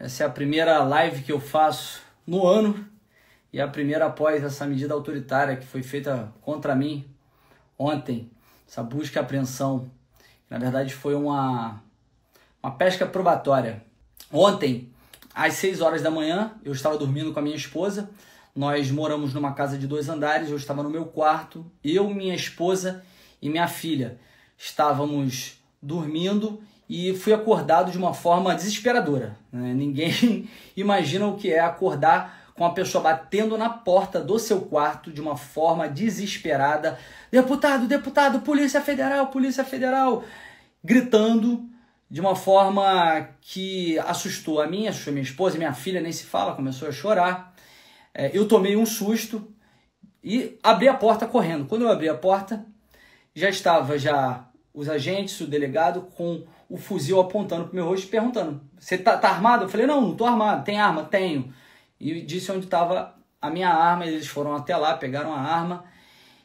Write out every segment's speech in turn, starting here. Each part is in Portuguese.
Essa é a primeira live que eu faço no ano e a primeira após essa medida autoritária que foi feita contra mim ontem, essa busca e apreensão, que na verdade foi uma, uma pesca probatória. Ontem, às 6 horas da manhã, eu estava dormindo com a minha esposa. Nós moramos numa casa de dois andares, eu estava no meu quarto, eu, minha esposa e minha filha. Estávamos dormindo e fui acordado de uma forma desesperadora. Né? Ninguém imagina o que é acordar com a pessoa batendo na porta do seu quarto de uma forma desesperada: deputado, deputado, Polícia Federal, Polícia Federal, gritando de uma forma que assustou a mim, assustou minha esposa, minha filha nem se fala, começou a chorar. É, eu tomei um susto e abri a porta correndo. Quando eu abri a porta, já estava já os agentes, o delegado, com o fuzil apontando pro meu rosto perguntando: Você tá, tá, armado? Eu falei: Não, não tô armado. Tem arma? Tenho. E disse onde estava a minha arma. Eles foram até lá, pegaram a arma.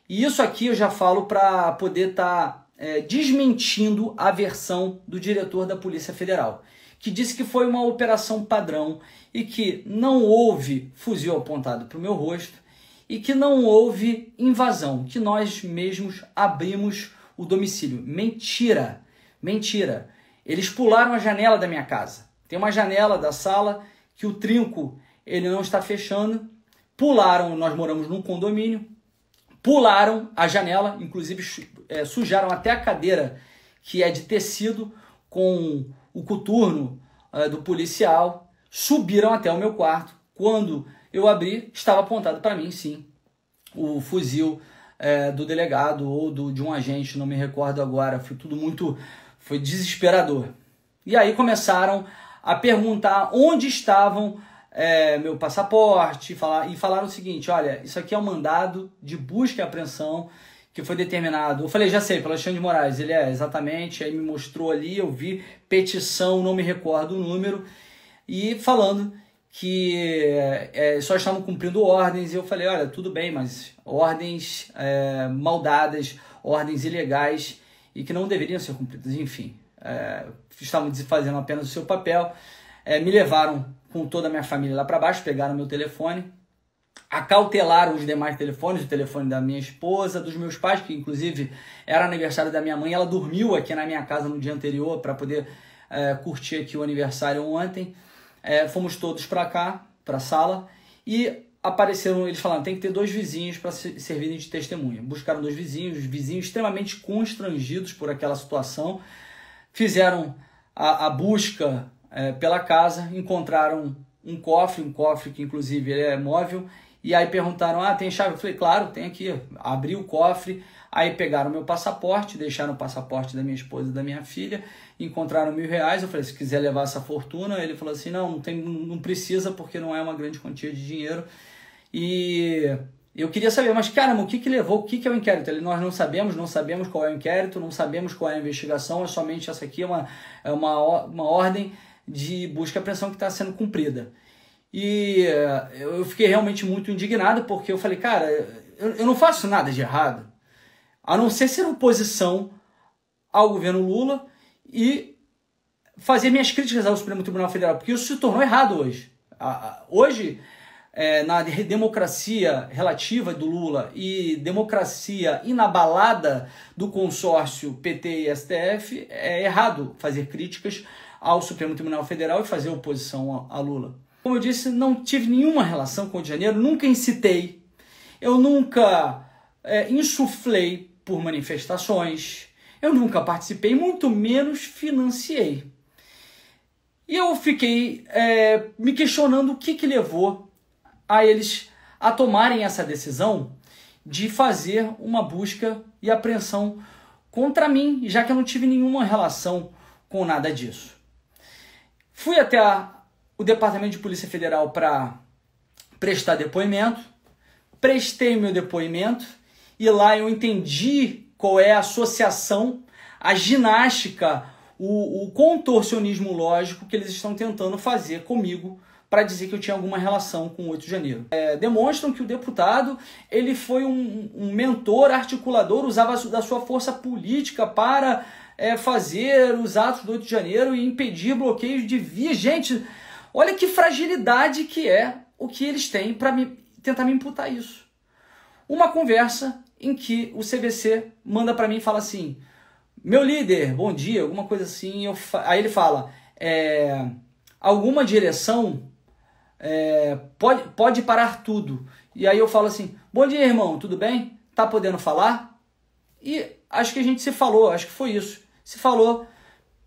E isso aqui eu já falo para poder estar tá, é, desmentindo a versão do diretor da Polícia Federal, que disse que foi uma operação padrão e que não houve fuzil apontado para o meu rosto e que não houve invasão, que nós mesmos abrimos o domicílio. Mentira! Mentira! Eles pularam a janela da minha casa. Tem uma janela da sala que o trinco ele não está fechando. Pularam, nós moramos num condomínio. Pularam a janela, inclusive é, sujaram até a cadeira que é de tecido com o coturno é, do policial. Subiram até o meu quarto. Quando eu abri, estava apontado para mim, sim, o fuzil é, do delegado ou do, de um agente, não me recordo agora. Foi tudo muito. Foi desesperador. E aí começaram a perguntar onde estavam é, meu passaporte falar, e falaram o seguinte: olha, isso aqui é um mandado de busca e apreensão que foi determinado. Eu falei, já sei, pelo Alexandre de Moraes. Ele é, exatamente. Aí me mostrou ali, eu vi petição, não me recordo o número, e falando que é, é, só estavam cumprindo ordens. E eu falei: olha, tudo bem, mas ordens é, maldadas, ordens ilegais e que não deveriam ser cumpridas. Enfim, é, estavam fazendo apenas o seu papel. É, me levaram com toda a minha família lá para baixo, pegaram meu telefone, acautelaram os demais telefones, o telefone da minha esposa, dos meus pais, que inclusive era aniversário da minha mãe, ela dormiu aqui na minha casa no dia anterior para poder é, curtir aqui o aniversário ontem. É, fomos todos para cá, para a sala, e apareceram, eles falaram, tem que ter dois vizinhos para servirem de testemunha. Buscaram dois vizinhos, vizinhos extremamente constrangidos por aquela situação, fizeram a, a busca é, pela casa, encontraram um cofre, um cofre que inclusive é móvel, e aí perguntaram: Ah, tem chave? Eu falei: Claro, tem aqui. Abri o cofre, aí pegaram meu passaporte, deixaram o passaporte da minha esposa e da minha filha, encontraram mil reais. Eu falei: Se quiser levar essa fortuna, ele falou assim: Não, não, tem, não precisa, porque não é uma grande quantia de dinheiro. E eu queria saber, mas caramba, o que, que levou, o que, que é o inquérito? Ele, nós não sabemos, não sabemos qual é o inquérito, não sabemos qual é a investigação, é somente essa aqui, é uma, é uma, uma ordem de busca e apreensão que está sendo cumprida. E eh, eu fiquei realmente muito indignado porque eu falei, cara, eu, não faço nada de errado, a não ser ser oposição ao governo Lula e fazer minhas críticas ao Supremo Tribunal Federal, porque isso se tornou errado hoje. Hoje, eh, na democracia relativa do Lula e democracia inabalada do consórcio PT e STF, é errado fazer críticas ao Supremo Tribunal Federal e fazer oposição a Lula. Como eu disse, não tive nenhuma relação com o dinheiro, Janeiro, nunca incitei, eu nunca é, insuflei por manifestações, eu nunca participei, muito menos financiei. E eu fiquei é, me questionando o que, que levou a eles a tomarem essa decisão de fazer uma busca e apreensão contra mim, já que eu não tive nenhuma relação com nada disso. Fui até a, o Departamento de Polícia Federal para prestar depoimento. Prestei meu depoimento e lá eu entendi qual é a associação, a ginástica, o, o contorcionismo lógico que eles estão tentando fazer comigo para dizer que eu tinha alguma relação com o 8 de janeiro. É, demonstram que o deputado ele foi um, um, mentor, articulador, usava da sua força política para é, fazer os atos do 8 de janeiro e impedir bloqueios de via. Gente, Olha que fragilidade que é o que eles têm para tentar me imputar isso. Uma conversa em que o CVC manda para mim e fala assim: meu líder, bom dia, alguma coisa assim. Eu Aí ele fala: é, alguma direção é, pode, pode parar tudo. E aí eu falo assim: bom dia, irmão, tudo bem? Tá podendo falar? E acho que a gente se falou, acho que foi isso. Se falou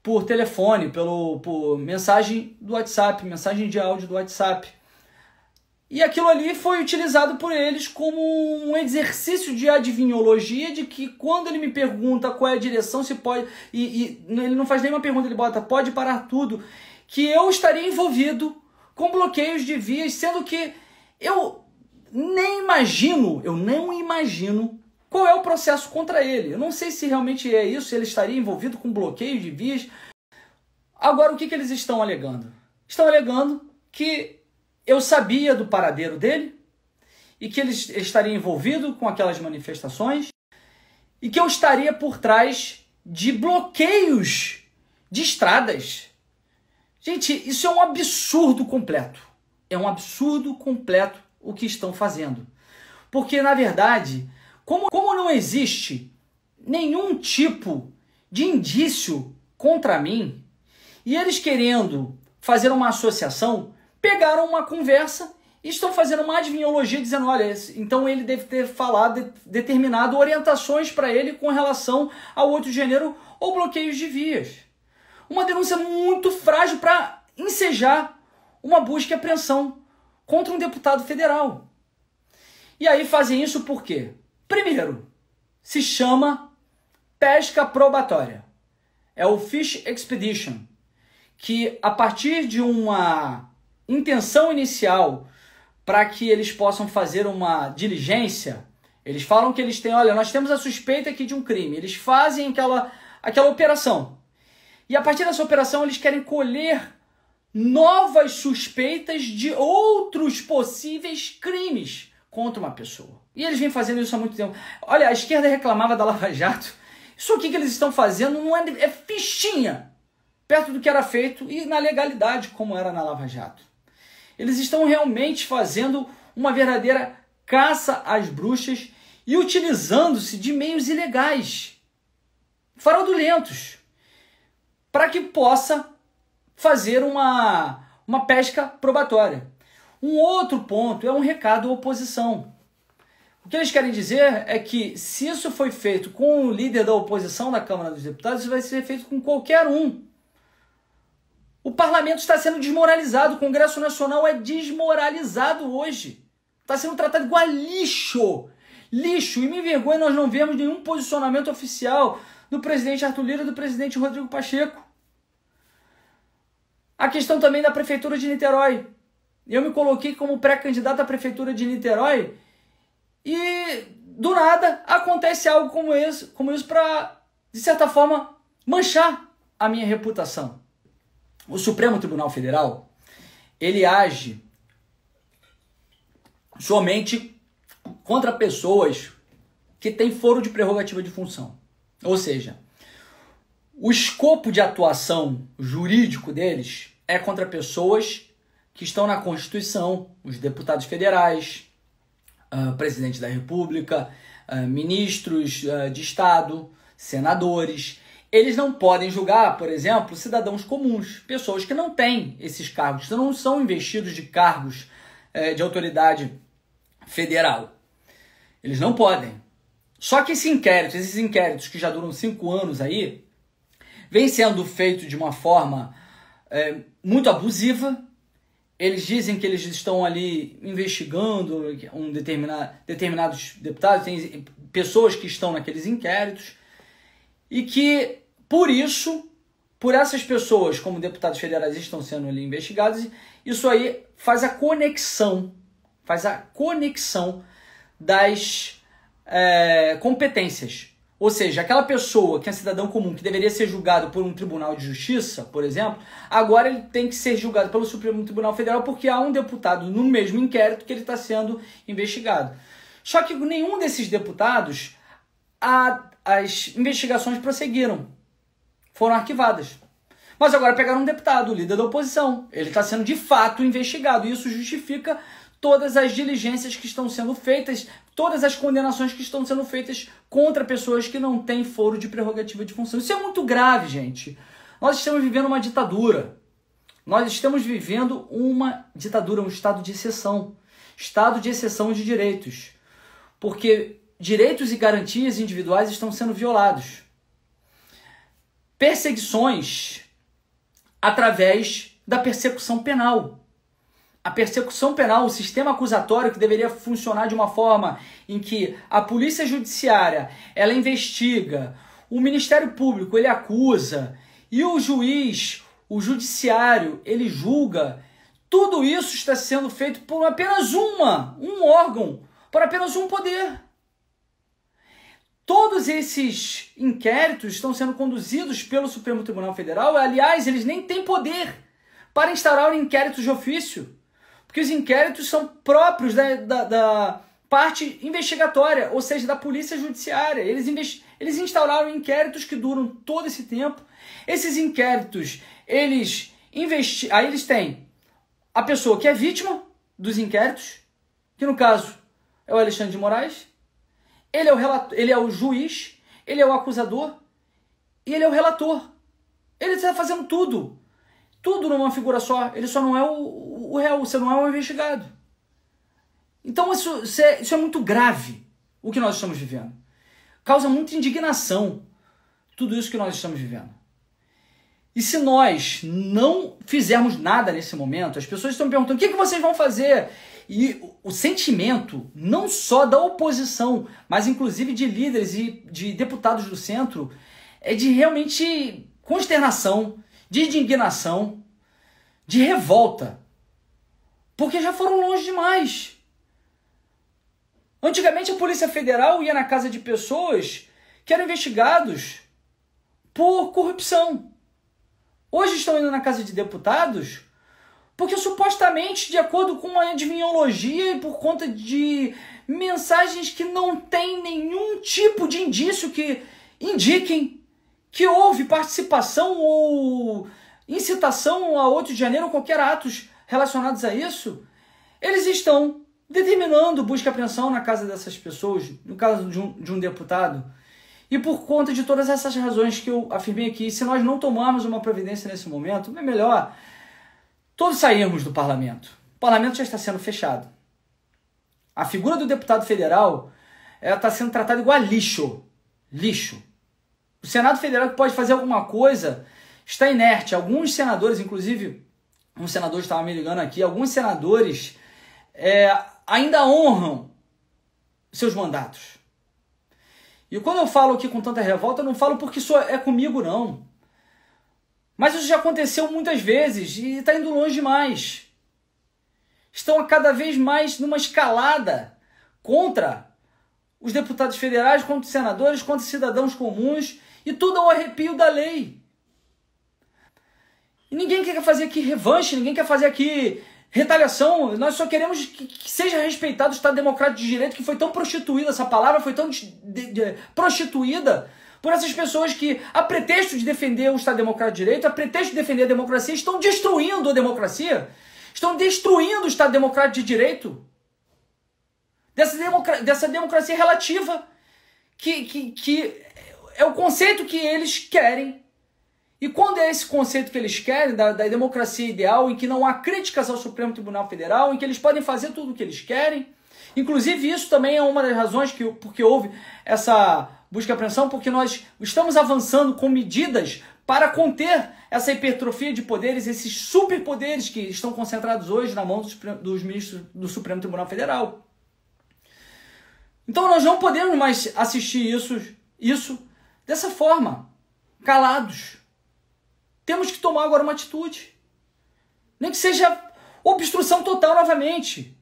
por telefone, pelo, por mensagem do WhatsApp, mensagem de áudio do WhatsApp. E aquilo ali foi utilizado por eles como um exercício de adivinhologia de que quando ele me pergunta qual é a direção, se pode. E, e ele não faz nenhuma pergunta, ele bota pode parar tudo. Que eu estaria envolvido com bloqueios de vias, sendo que eu nem imagino, eu não imagino qual é o processo contra ele. Eu não sei se realmente é isso, ele estaria envolvido com bloqueio de vias. Agora, o que, que eles estão alegando? Estão alegando que eu sabia do paradeiro dele e que ele estaria envolvido com aquelas manifestações e que eu estaria por trás de bloqueios de estradas. Gente, isso é um absurdo completo. É um absurdo completo o que estão fazendo. Porque, na verdade, como, como não existe nenhum tipo de indício contra mim, e eles querendo fazer uma associação, pegaram uma conversa e estão fazendo uma adivinhologia dizendo, olha, então ele deve ter falado, determinado orientações para ele com relação ao outro gênero ou bloqueios de vias. Uma denúncia muito frágil para ensejar uma busca e apreensão contra um deputado federal. E aí fazem isso por quê? Primeiro, se chama pesca probatória. É o Fish Expedition, que a partir de uma intenção inicial para que eles possam fazer uma diligência, eles falam que eles têm, olha, nós temos a suspeita aqui de um crime. Eles fazem aquela, aquela operação. E a partir dessa operação eles querem colher novas suspeitas de outros possíveis crimes contra uma pessoa. E eles vêm fazendo isso há muito tempo. Olha, a esquerda reclamava da Lava Jato. Isso aqui que eles estão fazendo não é, é fichinha perto do que era feito e na legalidade, como era na Lava Jato. Eles estão realmente fazendo uma verdadeira caça às bruxas e utilizando-se de meios ilegais, fraudulentos, para que possa fazer uma, uma pesca probatória. Um outro ponto é um recado à oposição. O que eles querem dizer é que se isso foi feito com o líder da oposição na Câmara dos Deputados, isso vai ser feito com qualquer um. O parlamento está sendo desmoralizado, o Congresso Nacional é desmoralizado hoje. Está sendo tratado igual lixo. Lixo. E me envergonha, nós não vemos nenhum posicionamento oficial do presidente Arthur Lira e do presidente Rodrigo Pacheco. A questão também da Prefeitura de Niterói. Eu me coloquei como pré-candidato à Prefeitura de Niterói e do nada acontece algo como isso, como isso para, de certa forma, manchar a minha reputação. O Supremo Tribunal Federal, ele age somente contra pessoas que têm foro de prerrogativa de função. Ou seja, o escopo de atuação jurídico deles é contra pessoas que estão na Constituição, os deputados federais, ah, presidente da República, uh, ministros uh, de Estado, senadores. Eles não podem julgar, por exemplo, cidadãos comuns, pessoas que não têm esses cargos, que então não são investidos de cargos eh, de autoridade federal. Eles não podem. Só que esse inquérito, esses inquéritos que já duram cinco anos aí, vem sendo feito de uma forma é, muito abusiva, eles dizem que eles estão ali investigando um determinado, determinados deputados, tem pessoas que estão naqueles inquéritos, e que por isso, por essas pessoas, como deputados federais estão sendo ali investigados, isso aí faz a conexão, faz a conexão das é, competências. Ou seja, aquela pessoa que é cidadão comum, que deveria ser julgado por um tribunal de justiça, por exemplo, agora ele tem que ser julgado pelo Supremo Tribunal Federal porque há um deputado no mesmo inquérito que ele está sendo investigado. Só que nenhum desses deputados, a, as investigações prosseguiram, foram arquivadas. Mas agora pegaram um deputado, o líder da oposição. Ele está sendo de fato investigado e isso justifica todas as diligências que estão sendo feitas, todas as condenações que estão sendo feitas contra pessoas que não têm foro de prerrogativa de função. Isso é muito grave, gente. Nós estamos vivendo uma ditadura. Nós estamos vivendo uma ditadura, um estado de exceção. Estado de exceção de direitos. Porque direitos e garantias individuais estão sendo violados. Perseguições através da persecução penal a persecução penal, o sistema acusatório que deveria funcionar de uma forma em que a polícia judiciária ela investiga, o Ministério Público ele acusa e o juiz, o judiciário ele julga. Tudo isso está sendo feito por apenas uma, um órgão, por apenas um poder. Todos esses inquéritos estão sendo conduzidos pelo Supremo Tribunal Federal. Aliás, eles nem têm poder para instaurar um inquérito de ofício que os inquéritos são próprios da, da, da parte investigatória, ou seja, da polícia judiciária. Eles, eles instauraram inquéritos que duram todo esse tempo. Esses inquéritos, eles investi... aí eles têm a pessoa que é vítima dos inquéritos, que no caso é o Alexandre de Moraes, ele é o, ele é o juiz, ele é o acusador e ele é o relator. Ele está fazendo tudo. Tudo numa figura só. Ele só não é o o réu, você não é um investigado. Então isso, isso, é, isso é muito grave, o que nós estamos vivendo. Causa muita indignação tudo isso que nós estamos vivendo. E se nós não fizermos nada nesse momento, as pessoas estão perguntando o que vocês vão fazer? E o sentimento, não só da oposição, mas inclusive de líderes e de deputados do centro, é de realmente consternação, de indignação, de revolta. Porque já foram longe demais. Antigamente a Polícia Federal ia na casa de pessoas que eram investigados por corrupção. Hoje estão indo na casa de deputados porque supostamente, de acordo com uma adivinhologia e por conta de mensagens que não tem nenhum tipo de indício que indiquem que houve participação ou incitação a 8 de janeiro ou qualquer atos relacionados a isso, eles estão determinando busca e apreensão na casa dessas pessoas, no caso de um, de um deputado. E por conta de todas essas razões que eu afirmei aqui, se nós não tomarmos uma providência nesse momento, é melhor todos sairmos do parlamento. O parlamento já está sendo fechado. A figura do deputado federal está sendo tratada igual a lixo. Lixo. O Senado Federal que pode fazer alguma coisa está inerte. Alguns senadores, inclusive um senador estava me ligando aqui, alguns senadores é, ainda honram seus mandatos. E quando eu falo aqui com tanta revolta, eu não falo porque isso é comigo, não. Mas isso já aconteceu muitas vezes e está indo longe demais. Estão a cada vez mais numa escalada contra os deputados federais, contra os senadores, contra os cidadãos comuns e tudo ao arrepio da lei. E ninguém quer fazer aqui revanche, ninguém quer fazer aqui retaliação. Nós só queremos que, que seja respeitado o Estado Democrático de Direito, que foi tão prostituída, essa palavra foi tão de, de, de, prostituída por essas pessoas que, a pretexto de defender o Estado Democrático de Direito, a pretexto de defender a democracia, estão destruindo a democracia, estão destruindo o Estado Democrático de Direito, dessa, democra dessa democracia relativa, que, que, que é o conceito que eles querem e quando é esse conceito que eles querem, da, da, democracia ideal, em que não há críticas ao Supremo Tribunal Federal, em que eles podem fazer tudo o que eles querem, inclusive isso também é uma das razões que, porque houve essa busca e apreensão, porque nós estamos avançando com medidas para conter essa hipertrofia de poderes, esses superpoderes que estão concentrados hoje na mão dos, dos ministros do Supremo Tribunal Federal. Então nós não podemos mais assistir isso, isso dessa forma, calados. Temos que tomar agora uma atitude. Nem que seja obstrução total novamente.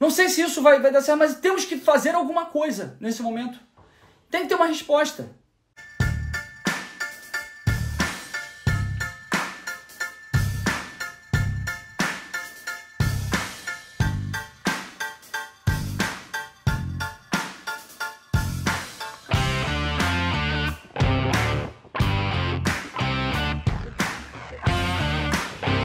Não sei se isso vai, vai dar certo, mas temos que fazer alguma coisa nesse momento. Tem que ter uma resposta.